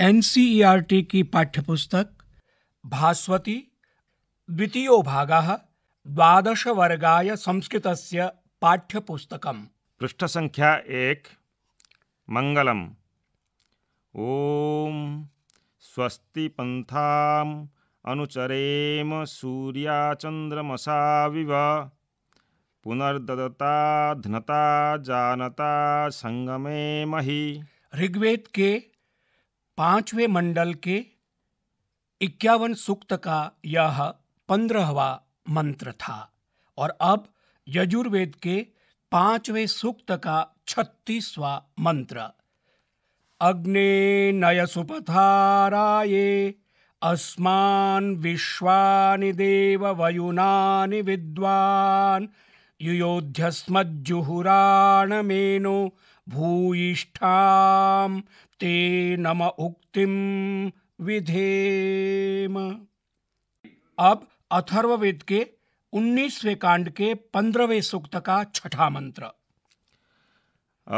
NCERT की पाठ्यपुस्तक भास्वती द्वादश वर्गाय संस्कृत पाठ्यपुस्तक पृष्ठ संख्या एक ओम स्वस्ति पंथा अनुचरेम सूर्याचन्द्रमसाविव पुनर्दता ध्नता जानता संगमे मही ऋग्वेद के पांचवें मंडल के इक्यावन सूक्त का यह पंद्रहवा मंत्र था और अब यजुर्वेद के पांचवें सूक्त का छत्तीसवा मंत्र अग्ने नय सुपथाराए अस्मान विश्वानि देव वयुनानि विद्वान युयोध्यस्मज्जुहुराण मेनो भूयिष्ठाम् ते नम उक्तिम विधेम अब अथर्ववेद के उन्नीसवे कांड के पंद्रहवें सूक्त का छठा मंत्र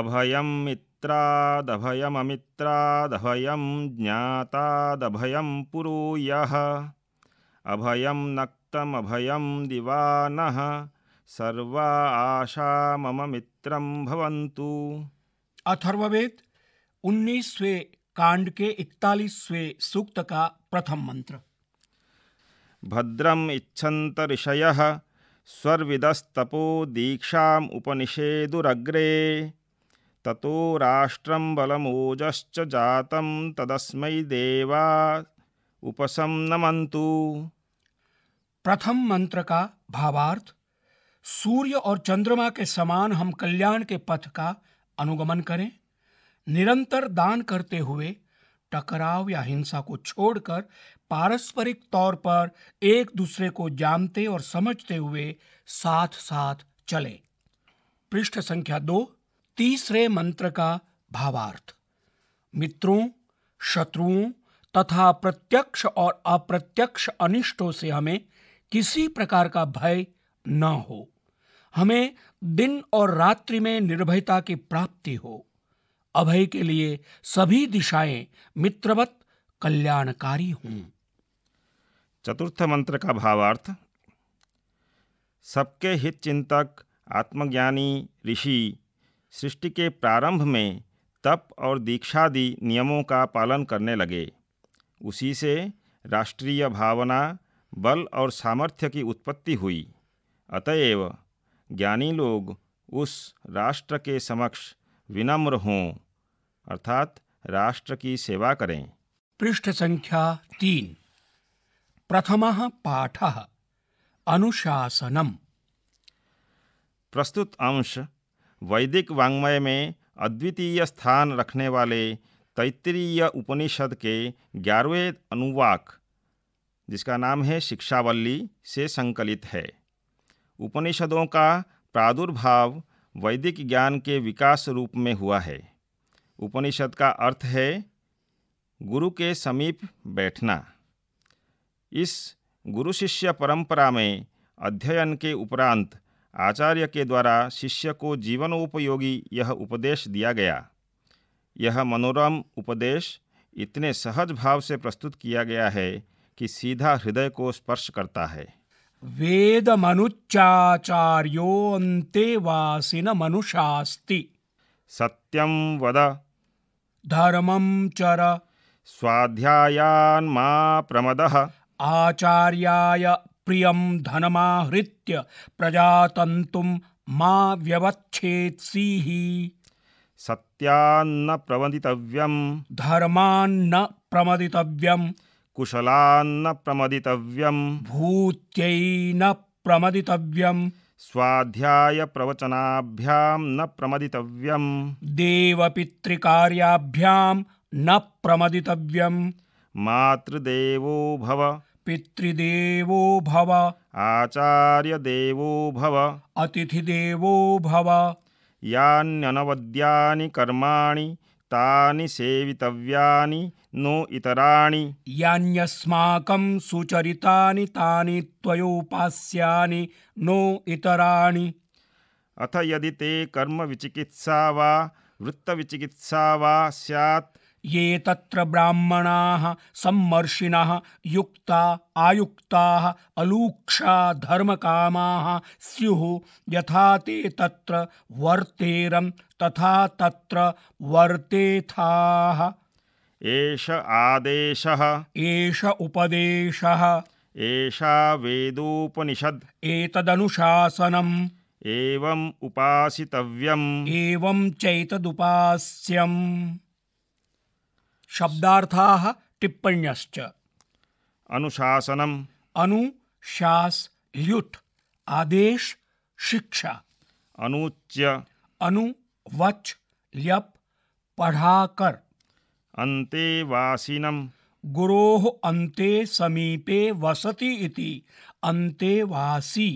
अभयम मित्रादभयममित्रादभयं ज्ञातादभयं अभयम नक्तम अभयम दिवानः सर्वा आशा मम मित्रं भवन्तु अथर्ववेद उन्नीसवे कांड के इकतालीसवे सूक्त का प्रथम मंत्र भद्रम इच्छत ऋषय स्वर्विदस्तपो दीक्षा उपनिषेदुरग्रे ततो राष्ट्रम बलमोजश्च जातम तदस्मै देवा उपसम नमंतु प्रथम मंत्र का भावार्थ सूर्य और चंद्रमा के समान हम कल्याण के पथ का अनुगमन करें निरंतर दान करते हुए टकराव या हिंसा को छोड़कर पारस्परिक तौर पर एक दूसरे को जानते और समझते हुए साथ साथ चले पृष्ठ संख्या दो तीसरे मंत्र का भावार्थ मित्रों शत्रुओं तथा प्रत्यक्ष और अप्रत्यक्ष अनिष्टों से हमें किसी प्रकार का भय न हो हमें दिन और रात्रि में निर्भयता की प्राप्ति हो अभय के लिए सभी दिशाएं मित्रवत कल्याणकारी हों हम्म। चतुर्थ मंत्र का भावार्थ सबके हित चिंतक आत्मज्ञानी ऋषि सृष्टि के प्रारंभ में तप और दीक्षादि नियमों का पालन करने लगे उसी से राष्ट्रीय भावना बल और सामर्थ्य की उत्पत्ति हुई अतएव ज्ञानी लोग उस राष्ट्र के समक्ष विनम्र हों अर्थात राष्ट्र की सेवा करें पृष्ठ संख्या तीन प्रथम पाठ अनुशासनम प्रस्तुत अंश वैदिक वाङ्मय में अद्वितीय स्थान रखने वाले तैत्तरीय उपनिषद के ग्यारहवें अनुवाक जिसका नाम है शिक्षावल्ली से संकलित है उपनिषदों का प्रादुर्भाव वैदिक ज्ञान के विकास रूप में हुआ है उपनिषद का अर्थ है गुरु के समीप बैठना इस गुरु शिष्य परंपरा में अध्ययन के उपरांत आचार्य के द्वारा शिष्य को जीवनोपयोगी यह उपदेश दिया गया यह मनोरम उपदेश इतने सहज भाव से प्रस्तुत किया गया है कि सीधा हृदय को स्पर्श करता है वेदमनुच्चाचार्योऽन्तेवासिन मनुषास्ति सत्यं वद धर्मं चर स्वाध्यायान्मा प्रमदः आचार्याय प्रियं धनमाहृत्य प्रजातन्तुं मा व्यवच्छेत्सीः सत्यान्न प्रवदितव्यं धर्मान्न प्रमदितव्यम् कुशलान्न प्रमदितव्यम भूत्यैन प्रमदितव्यम स्वाध्याय प्रवचनाभ्याम न प्रमदितव्यम देवपितृकार्याभ्याम न प्रमदितव्यम मातृदेवो भव पितृदेवो भव आचार्य देवो भव अतिथिदेवो भव यान्यनवद्यानि कर्माणि तानि सेवितव्यानि नो इतराणि यान्यस्माकं सुचरितानि तानि त्वयोपास्यानि नो इतराणि अथ यदि ते कर्मविचिकित्सा वा वृत्तविचिकित्सा वा स्यात् ये तत्र ब्राह्मणाः सम्मर्षिणः युक्ता आयुक्ताः अलूक्षा धर्मकामाः स्युः यथा ते तत्र वर्तेरं तथा तत्र वर्तेथाः एष आदेशः एष उपदेशः एषा वेदोपनिषद् एतदनुशासनम् एवम् उपासितव्यम् एवं चैतदुपास्यम् शब्दार्थाः टिप्पण्यश्च अनुशासनम् अनु शास ल्युट् आदेश शिक्षा अनुच्य अनुवच ल्यप पढ़ाकर अन्तेवासिनम् गुरोः अन्ते समीपे वसति इति वासी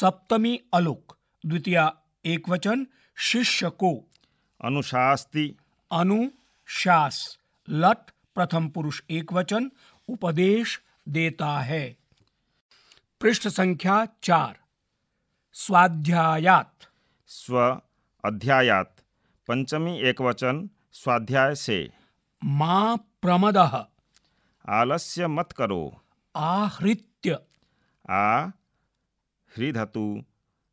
सप्तमी अलुक द्वितीया एकवचन शिष्य को अनुशास्ति अनुशास लट प्रथम पुरुष एक वचन उपदेश देता है पृष्ठ संख्या चार स्वाध्यायात स्व अध्यायात पंचमी एक वचन स्वाध्याय से माँ प्रमद आलस्य मत करो आहृत्य आ हृधतु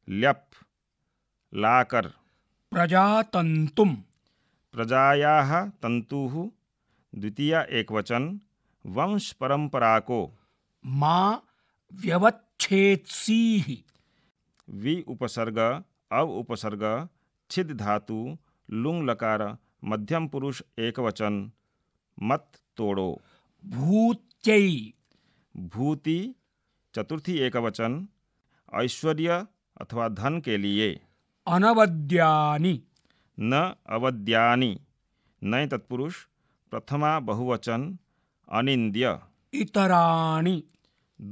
ल्यप लाकर प्रजातंतुम प्रजाया तंतु द्वितीय वचन वंश परंपरा को माँ व्यवच्छेदसी वि उपसर्ग अव उपसर्ग छिद धातु लुंग लकार मध्यम पुरुष एक वचन मत तोड़ो भूत्यै भूति चतुर्थी एक वचन ऐश्वर्य अथवा धन के लिए अनवद्यानि न अवद्यानि नए तत्पुरुष प्रथमा बहुवचन अनिंद्य इतराणि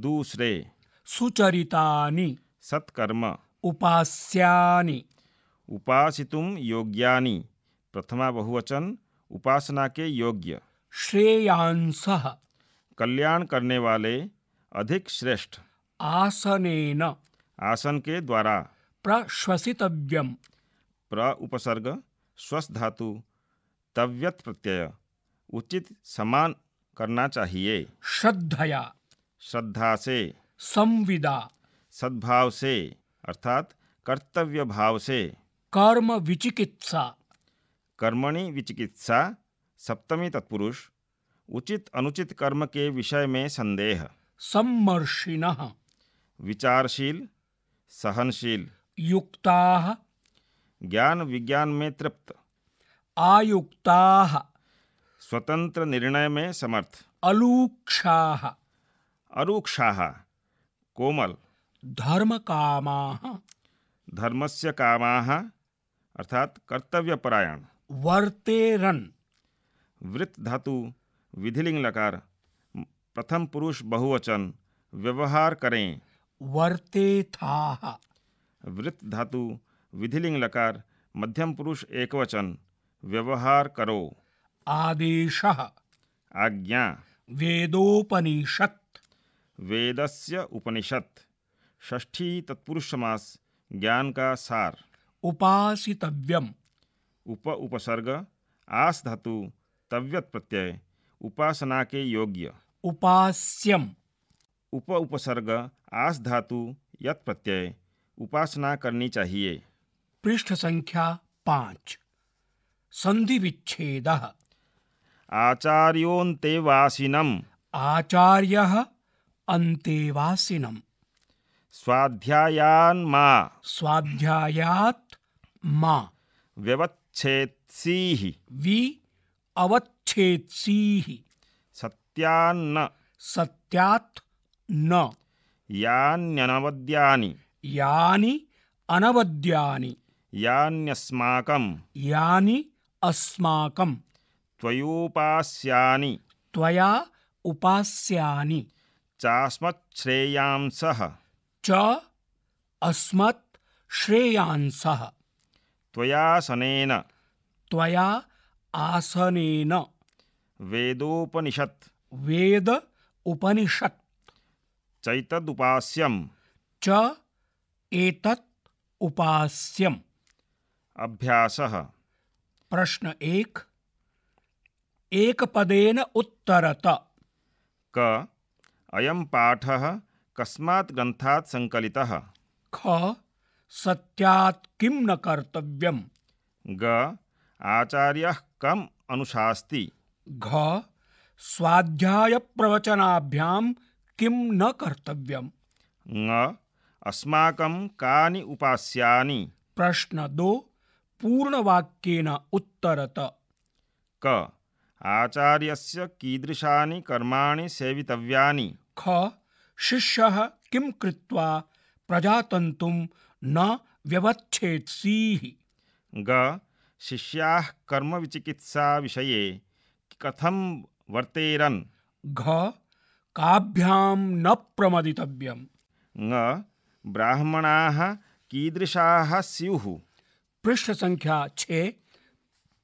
दूसरे सुचरितानि सत्कर्म उपास्यानि उपासितुम योग्यानि प्रथमा बहुवचन उपासना के योग्य श्रेयांस कल्याण करने वाले अधिक श्रेष्ठ आसनेन आसन के द्वारा प्रश्वसित प्र उपसर्ग स्वस्थ धातु तव्यत प्रत्यय उचित समान करना चाहिए श्रद्धया श्रद्धा से संविदा सद्भाव से अर्थात कर्तव्य भाव से कर्म विचिकित्सा कर्मणि विचिकित्सा सप्तमी तत्पुरुष उचित अनुचित कर्म के विषय में संदेह सम्मर्शिन विचारशील सहनशील युक्ता ज्ञान विज्ञान में तृप्त आयुक्ता स्वतंत्र निर्णय में समर्थ अलूक्षा अरुक्षाः कोमल धर्मकामाः धर्मस्य कामाः अर्थात कर्तव्यपरायण वर्तेरन वृत्त धातु विधिलिंग लकार प्रथम पुरुष बहुवचन व्यवहार करें वर्ते था वृत्त धातु विधिलिंग लकार मध्यम पुरुष एकवचन व्यवहार करो आदेश आज्ञा वेदोपनिषत् वेदस्य उपनिषत् षष्ठी तत्पुरुष समास ज्ञान का सार उपासितव्यम उप उपसर्ग आस धातु तव्यत प्रत्यय उपासना के योग्य उपास्यम उप उपसर्ग आस धातु यत प्रत्यय उपासना करनी चाहिए पृष्ठ संख्या पांच संधि विच्छेद आचार्योऽन्तेवासिनम् आचार्यः अन्तेवासिनम् स्वाध्यायान् मा स्वाध्यायात् मा व्यवच्छेत्सीः वि अवच्छेत्सीः सत्यान्न सत्यात् न यान्यनवद्यानि यानि अनवद्यानि यान्यस्माकं यानि अस्माकम् त्वयूपास्यानि त्वया उपास्यानि चास्मच्छ्रेयांसः च अस्मत् श्रेयांसः त्वयासनेन त्वया आसनेन वेदोपनिषत् वेद उपनिषत् चैतदुपास्यं च एतत् उपास्यम् अभ्यासः प्रश्न एक पदेन उत्तरत क अयम पाठः कस्मात् ग्रन्थात् सङ्कलितः ख सत्यात् किं न कर्तव्यं ग आचार्यः कम् अनुशास्ति घ स्वाध्यायप्रवचनाभ्यां किं न कर्तव्यं ङ अस्माकं कानि उपास्यानि प्रश्न दो पूर्णवाक्येन उत्तरत क आचार्यस्य कीदृशानि कर्माणि सेवितव्यानि ख शिष्यः किं कृत्वा प्रजातन्तुं न व्यवच्छेत्सीः ग शिष्याः कर्मविचिकित्साविषये कथं वर्तेरन् घ काभ्यां न प्रमदितव्यं ङ ब्राह्मणाः कीदृशाः स्युः पृष्ठसङ्ख्या छे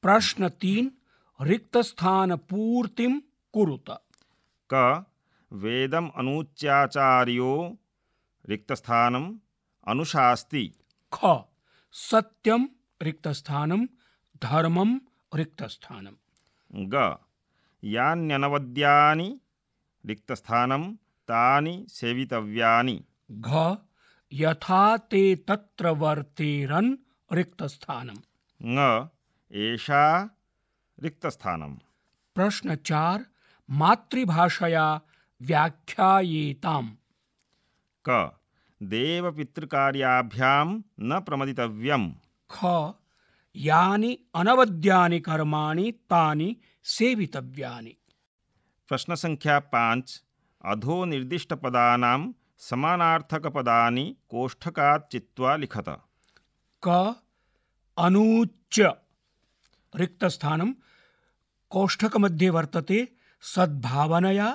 प्रश्न रिक्तस्थानपूर्तिं कुरुत क वेदम अनुच्चाचार्यो रिक्तस्थानम अनुशास्ति ख सत्यम रिक्तस्थानम धर्मम रिक्तस्थानम ग यान्यनवद्यानि रिक्तस्थानं तानि सेवितव्यानि घ यथा ते तत्र वर्तेरन् रिक्तस्थानं ङ एषा रिक्तस्थानम् प्रश्न चार मातृभाषया व्याख्यायेताम् क देव देवपितृकार्याभ्यां न प्रमदितव्यम् ख यानि अनवद्यानि कर्माणि तानि सेवितव्यानि प्रश्न संख्या पांच अधो निर्दिष्ट पदानाम समानार्थक पदानि कोष्ठकात् चित्वा लिखत क अनूच्य रिक्तस्थानं कोष्ठकमध्ये वर्तते सद्भावनया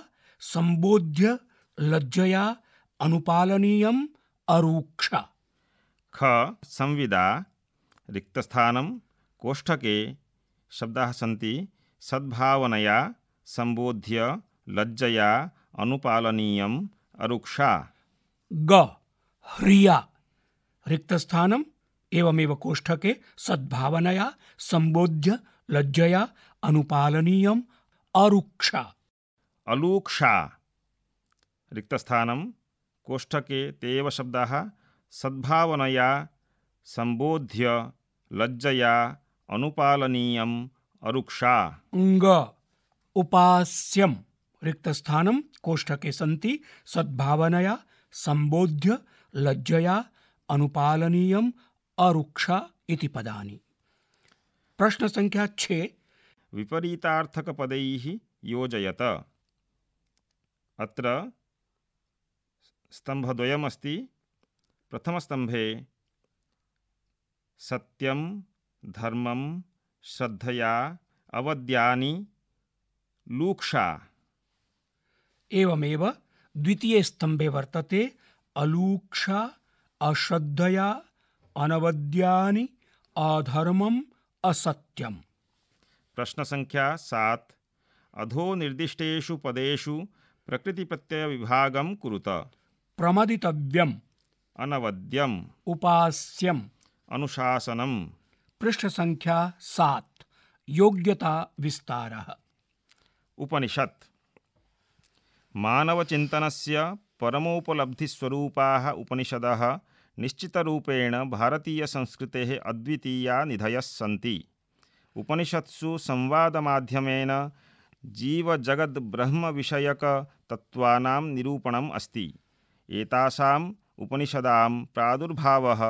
संबोध्य लज्जया अनुपालनीयम् अरूक्ष ख संविदा रिक्तस्थानं कोष्ठके शब्दाः सन्ति सद्भावनया संबोध्य लज्जया अनुपालनीयम् अरुक्षा ग ह्रिया रिक्तस्थानम् एवमेव कोष्ठके सद्भावनया संबोध्य लज्जया अनुपालनीय अरुक्षा अलूक्षा रिक्तस्थानं कोष्ठके तेव शब्द सद्भावनया संबोध्य लज्जया अनुपालनीय अरुक्षा अंग उपास्यम रिक्तस्थानं कोष्ठके सन्ति सद्भावनया संबोध्य लज्जया अनुपालनीयम् अरुक्षा इति पदानि प्रश्न संख्या छः विपरीतार्थकपदैः योजयत अत्र स्तम्भद्वयमस्ति प्रथमस्तम्भे सत्यं धर्मं श्रद्धया अवद्यानि लूक्षा एवमेव द्वितीये स्तम्भे वर्तते अलूक्षा अश्रद्धया अनवद्यानि अधर्मम् असत्यम् प्रश्न संख्या सात अधो अधोनिर्दिष्टेषु पदेषु प्रकृतिप्रत्ययविभागं कुरुत प्रमदितव्यम् अनवद्यम् उपास्यम् अनुशासनम् संख्या सात योग्यता विस्तारः उपनिषत् मानवचिन्तनस्य परमोपलब्धिस्वरूपाः उपनिषदः निश्चितरूपेण भारतीयसंस्कृतेः अद्वितीया निधयः सन्ति उपनिषत्सु संवाद माध्यमेन जीव जगद ब्रह्म विषयक तत्वानां निरूपणम् अस्ति एतासाम् उपनिषदां प्रादुर्भावः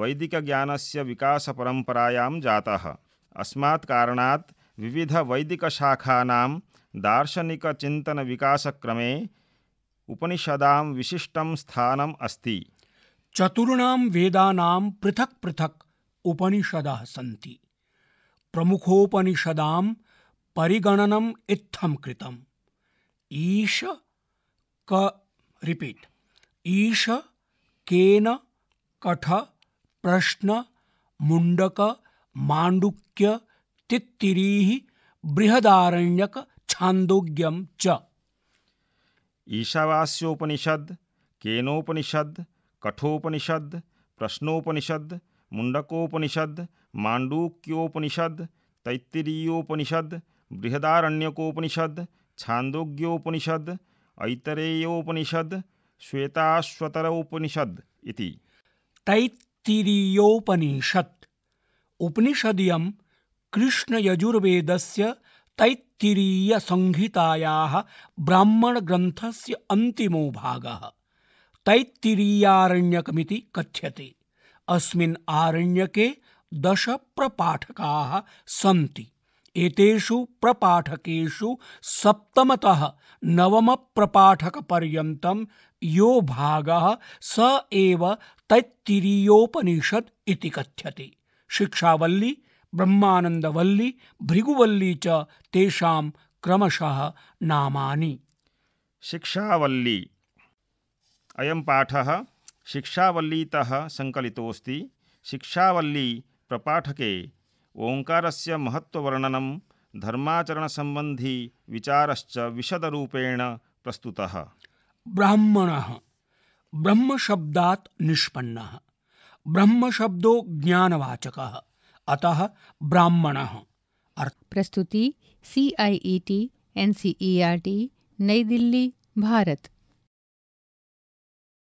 वैदिकज्ञानस्य विकासपरम्परायां जातः अस्मात् कारणात् विविधवैदिकशाखानां दार्शनिकचिन्तनविकासक्रमे उपनिषदां विशिष्टं स्थानम् अस्ति चतुर्णां वेदानां पृथक् पृथक् उपनिषदः सन्ति प्रमुखोपनिषदां परिगणनम् इत्थं कृतम् ईश क रिपीट ईश केन कठ प्रश्न मुंडक मांडुक्य तित्तिरीः बृहदारण्यक छांदोग्यम च ईशावास्योपनिषद केनोपनिषद कठोपनिषद प्रश्नोपनिषद मुंडकोपनिषद मांडूक्योपनिषद तैत्तिरीयोपनिषद बृहदारण्यकोपनिषद छांदोग्योपनिषद ऐतरेयोपनिषद श्वेताश्वतरोपनिषद इति तैत्तिरीयोपनिषद कृष्ण तैत्तिरीयोपनिषत् तैत्तिरीय कृष्णयजुर्वेदस्य ब्राह्मण ग्रंथस्य अंतिमो भागः तैत्तिरीयारण्यकमिति कथ्यते अस्मिन् आरण्यके दश प्रपाठकाः सन्ति एतेषु प्रपाठकेषु सप्तमतः नवमप्रपाठकपर्यन्तं यो भागः स एव तैत्तिरीयोपनिषद् इति कथ्यते शिक्षावल्ली ब्रह्मानन्दवल्ली भृगुवल्ली च तेषां क्रमशः नामानि शिक्षावल्ली अयं पाठः शिक्षावल्लीतः सङ्कलितोऽस्ति शिक्षावल्ली प्रपाठके ओङ्कारस्य महत्त्ववर्णनं धर्माचरणसम्बन्धी विचारश्च विशदरूपेण प्रस्तुतः ब्राह्मणः ब्रह्मशब्दात् निष्पन्नः ब्रह्मशब्दो ज्ञानवाचकः अतः ब्राह्मणः प्रस्तुति C I E T N C E R T Nai Delhi Bharat